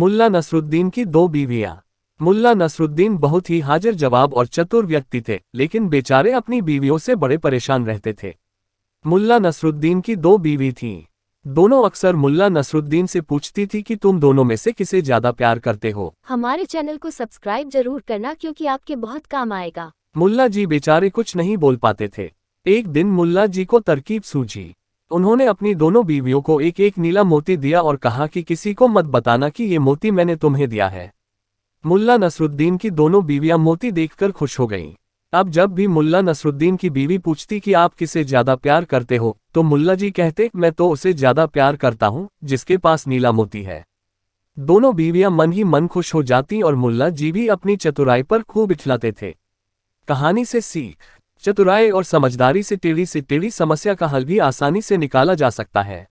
मुल्ला नसरुद्दीन की दो बीवियां मुल्ला नसरुद्दीन बहुत ही हाजिर जवाब और चतुर व्यक्ति थे लेकिन बेचारे अपनी बीवियों से बड़े परेशान रहते थे मुल्ला नसरुद्दीन की दो बीवी थीं दोनों अक्सर मुल्ला नसरुद्दीन से पूछती थी कि तुम दोनों में से किसे ज्यादा प्यार करते हो हमारे चैनल को सब्सक्राइब जरूर करना क्योंकि आपके बहुत काम आएगा मुल्ला जी बेचारे कुछ नहीं बोल पाते थे एक दिन मुल्ला जी को तरकीब सूझी उन्होंने अपनी दोनों बीवियों को एक एक नीला मोती दिया और कहा कि किसी को मत बताना कि ये मोती मैंने तुम्हें दिया है मुल्ला नसरुद्दीन की दोनों बीवियां मोती देखकर खुश हो गईं अब जब भी मुल्ला नसरुद्दीन की बीवी पूछती कि आप किसे ज्यादा प्यार करते हो तो मुल्ला जी कहते मैं तो उसे ज्यादा प्यार करता हूं जिसके पास नीला मोती है दोनों बीवियां मन ही मन खुश हो जाती और मुल्ला जी भी अपनी चतुराई पर खूब इछलाते थे कहानी से सीख चतुराई और समझदारी से टेढ़ी से टेढ़ी समस्या का हल भी आसानी से निकाला जा सकता है